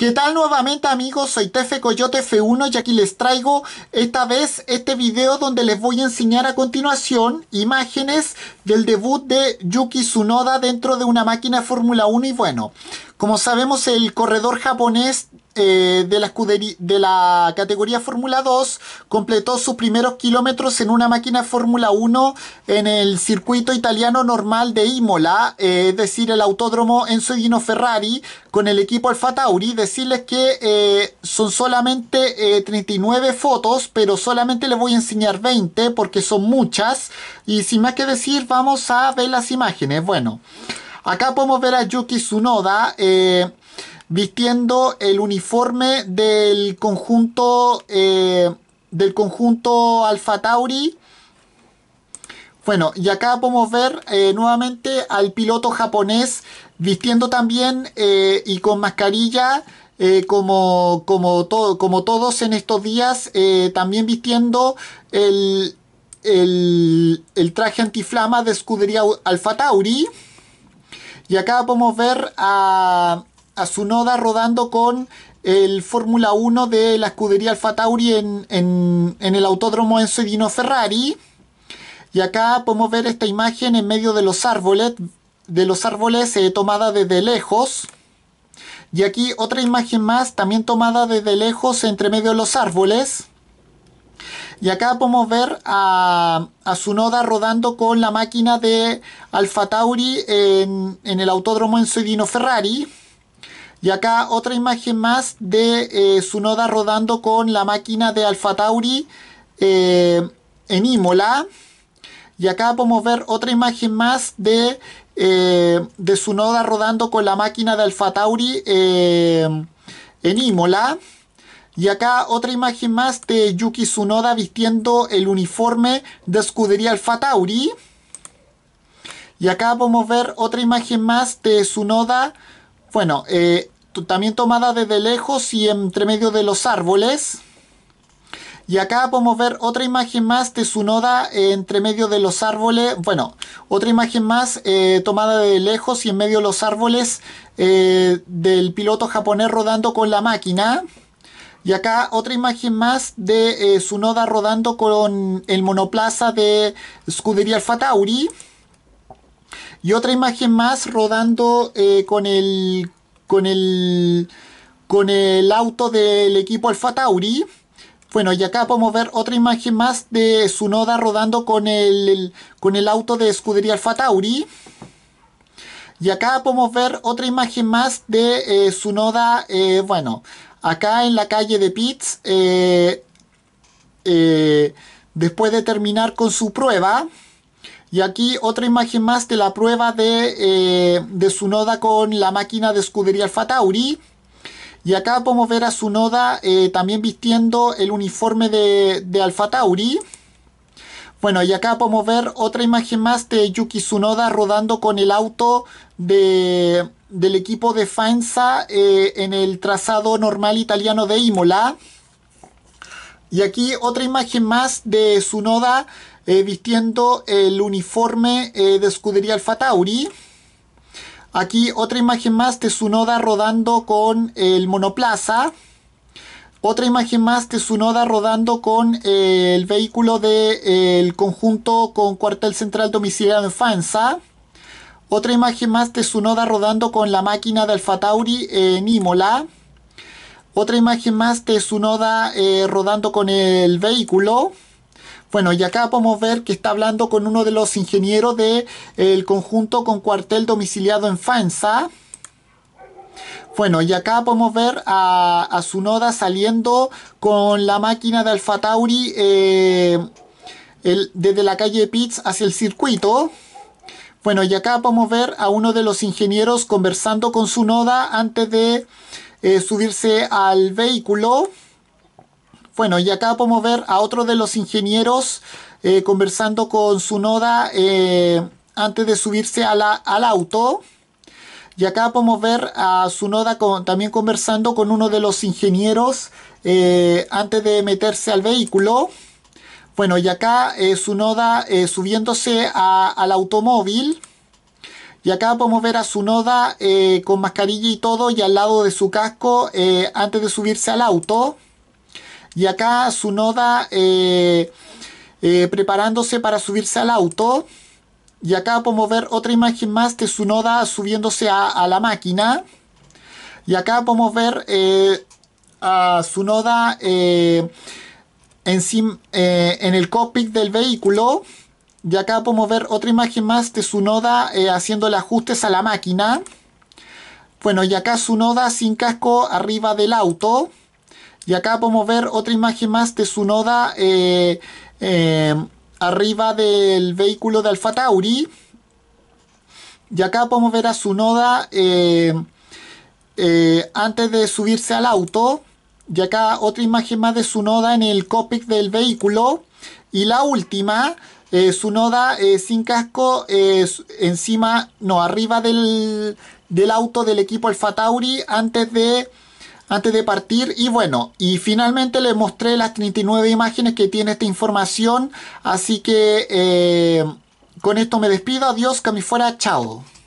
¿Qué tal nuevamente amigos? Soy Tefe Coyote F1 y aquí les traigo esta vez este video donde les voy a enseñar a continuación imágenes del debut de Yuki Tsunoda dentro de una máquina Fórmula 1 y bueno, como sabemos el corredor japonés eh, de, la de la categoría Fórmula 2 completó sus primeros kilómetros en una máquina Fórmula 1 en el circuito italiano normal de Imola, eh, es decir, el autódromo Enzo Dino Ferrari con el equipo Alfa Tauri. Decirles que eh, son solamente 39 fotos, pero solamente les voy a enseñar 20 porque son muchas. Y sin más que decir, vamos a ver las imágenes. Bueno, acá podemos ver a Yuki Tsunoda. Eh, vistiendo el uniforme del conjunto eh, del conjunto Alfa Tauri. Bueno, y acá podemos ver eh, nuevamente al piloto japonés vistiendo también eh, y con mascarilla, como, como, como todos en estos días, también vistiendo el, traje antiflama de escudería Alfa Tauri. Y acá podemos ver a, a noda rodando con el Fórmula 1 de la escudería Alfa Tauri en, el autódromo Enzo Dino Ferrari. Y acá podemos ver esta imagen en medio de los árboles, de los árboles eh, tomada desde lejos. Y aquí otra imagen más, también tomada desde lejos, entre medio de los árboles. Y acá podemos ver a, su noda rodando con la máquina de Alfa Tauri en, el autódromo en Ferrari. Y acá otra imagen más de eh, Sunoda rodando con la máquina de Alfa Tauri eh, en Imola. Y acá podemos ver otra imagen más de, eh, de Sunoda rodando con la máquina de Alfa Tauri en Imola. Y acá otra imagen más de Yuki Sunoda vistiendo el uniforme de escudería Alfa Tauri. Y acá podemos ver otra imagen más de Sunoda Bueno, eh, también tomada desde lejos y entre medio de los árboles. Y acá podemos ver otra imagen más de su noda eh, entre medio de los árboles. Bueno, otra imagen más eh, tomada de lejos y en medio de los árboles eh, del piloto japonés rodando con la máquina. Y acá otra imagen más de noda rodando con el monoplaza de Scuderia Alfa Tauri. Y otra imagen más rodando con el con el, con el auto del equipo Alfa Tauri. Bueno, y acá podemos ver otra imagen más de Noda rodando con el, con el auto de escudería Alfa Tauri. Y acá podemos ver otra imagen más de eh, su Noda eh, bueno, acá en la calle de Pitts, eh, después de terminar con su prueba. Y aquí otra imagen más de la prueba de, eh, de con la máquina de escudería Alfa Tauri. Y acá podemos ver a Sunoda eh, también vistiendo el uniforme de, de Alfa Tauri. Bueno, y acá podemos ver otra imagen más de Yuki Tsunoda rodando con el auto de, del equipo de Faenza eh, en el trazado normal italiano de Imola. Y aquí otra imagen más de Tsunoda eh, vistiendo el uniforme eh, de escudería Alfa Tauri. Aquí otra imagen más de Noda rodando con el monoplaza. Otra imagen más de Noda rodando con eh, el vehículo del de, conjunto con cuartel central domiciliario de Fanza. Otra imagen más de Noda rodando con la máquina de Alfa Tauri en Imola. Otra imagen más de Noda rodando con el vehículo. Bueno, y acá podemos ver que está hablando con uno de los ingenieros del de, conjunto con cuartel domiciliado en Fansa. Bueno, y acá podemos ver a, Sunoda saliendo con la máquina de Alfa Tauri eh, desde la calle Pitts hacia el circuito. Bueno, y acá podemos ver a uno de los ingenieros conversando con Sunoda antes de eh, subirse al vehículo. Bueno, y acá podemos ver a otro de los ingenieros eh, conversando con Sunoda eh, antes de subirse al auto. Y acá podemos ver a Sunoda también conversando con uno de los ingenieros eh, antes de meterse al vehículo. Bueno, y acá Sunoda subiéndose al automóvil. Y acá podemos ver a Sunoda con mascarilla y todo y al lado de su casco antes de subirse al auto. Y acá su noda eh, eh, preparándose para subirse al auto. Y acá podemos ver otra imagen más de noda subiéndose a, la máquina. Y acá podemos ver eh, a Sunoda en, en el cockpit del vehículo. Y acá podemos ver otra imagen más de Sunoda eh, haciéndole ajustes a la máquina. Bueno, y acá su noda sin casco arriba del auto. Y acá podemos ver otra imagen más de su Noda eh, eh, arriba del vehículo de Alfa Tauri. Y acá podemos ver a su Noda eh, antes de subirse al auto. Y acá otra imagen más de su Noda en el cockpit del vehículo. Y la última, su Noda sin casco encima, no, arriba del, auto del equipo Alfa Tauri antes de antes de partir y bueno y finalmente les mostré las 39 imágenes que tiene esta información así que eh, con esto me despido adiós que fuera chao